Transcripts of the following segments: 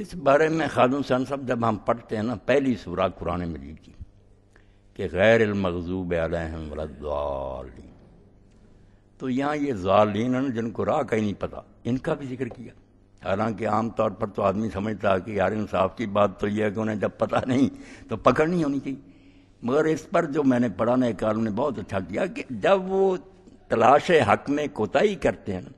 इस बारे में खादुम सन साहब जब हम पढ़ते हैं ना पहली सूरा कुरान मजीद की कि गैर मखजूब अलहम तो यहाँ ये जालीन है जिनको राह का ही नहीं पता इनका भी जिक्र किया हालांकि आम तौर पर तो आदमी समझता है कि यार इंसाफ की बात तो यह है कि उन्हें जब पता नहीं तो पकड़ नहीं होनी चाहिए मगर इस पर जो मैंने पढ़ा ना एक आलम ने बहुत अच्छा किया कि जब वो तलाश हक में कोताही करते हैं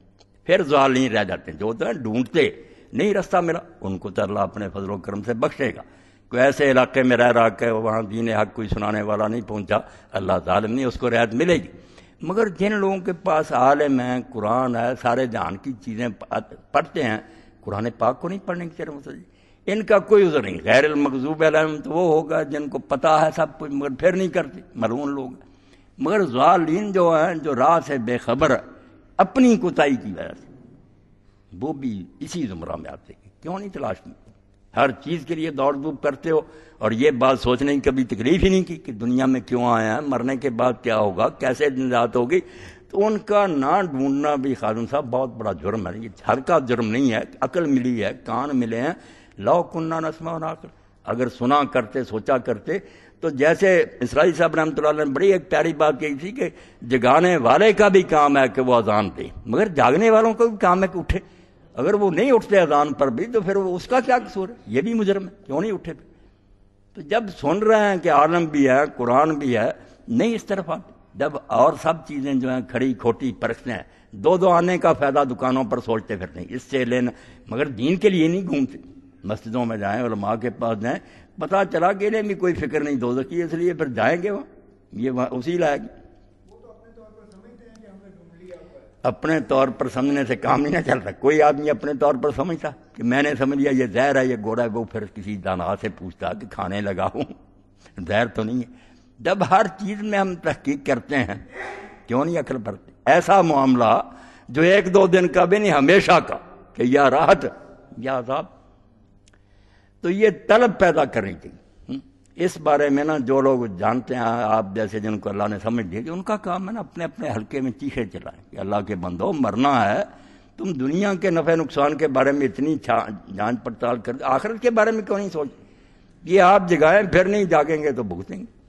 फिर जालीन रह जाते हैं जो होते हैं ढूंढते नहीं रास्ता मिला उनको तो अल्लाह अपने फजल करम से बख्शेगा कोई ऐसे इलाके में रह रहा के वहाँ दीन हक कोई सुनाने वाला नहीं पहुँचा अल्लाह तालम नहीं उसको रियायत मिलेगी मगर जिन लोगों के पास आलम है कुरान है सारे जान की चीज़ें पढ़ते हैं कुरान पाक को नहीं पढ़ने की जरूरत जी इनका कोई उजर नहीं गैर मकजूब अलम तो वो होगा जिनको पता है सब कुछ मगर फिर नहीं करते मरून लोग मगर जालीन जो हैं जो राह से बेखबर अपनी कोताही की वजह से वो भी इसी जुमरा में आते हैं क्यों नहीं तलाश में हर चीज़ के लिए दौड़ धूप करते हो और ये बात सोचने की कभी तकलीफ ही नहीं की कि दुनिया में क्यों आया है मरने के बाद क्या होगा कैसे निजात होगी तो उनका ना ढूंढना भी खादुन साहब बहुत बड़ा जुर्म है ये हर का जुर्म नहीं है अकल मिली है कान मिले हैं लाओ कुन्ना नस्मा और आकर अगर सुना करते सोचा करते तो जैसे इसराइल साहब रहमत ने बड़ी एक प्यारी बात कही थी कि जगाने वाले का भी काम है कि वो अजान दे मगर जागने वालों का भी काम है कि उठे अगर वो नहीं उठते अजान पर भी तो फिर वो उसका क्या कसूर है ये भी मुजरम है क्यों नहीं उठे तो जब सुन रहे हैं कि आलम भी है कुरान भी है नहीं इस तरफ आते जब और सब चीज़ें जो हैं खड़ी खोटी हैं दो दो आने का फ़ायदा दुकानों पर सोचते फिरते हैं इससे लेना मगर दीन के लिए नहीं घूमते मस्जिदों में जाएं माँ के पास जाएं पता चला कि इन्हें भी कोई फिक्र नहीं दो की इसलिए फिर जाएंगे वहाँ ये वहाँ उसी लाएगी अपने तौर पर समझने से काम ही ना चलता कोई आदमी अपने तौर पर समझता कि मैंने समझ लिया ये जहर है ये घोड़ा गो फिर किसी दाना से पूछता कि खाने लगा हूं जहर तो नहीं है जब हर चीज में हम तहकीक करते हैं क्यों नहीं अकल भरते ऐसा मामला जो एक दो दिन का भी नहीं हमेशा का कि या राहत या साहब तो ये तलब पैदा करनी चाहिए इस बारे में ना जो लोग जानते हैं आप जैसे जिनको अल्लाह ने समझ दिया कि उनका काम है ना अपने अपने हल्के में चीखे चलाए कि अल्लाह के बंदो मरना है तुम दुनिया के नफ़े नुकसान के बारे में इतनी जांच पड़ताल कर आखिरत के बारे में क्यों नहीं सोच ये आप जगाएं फिर नहीं जागेंगे तो भुगतेंगे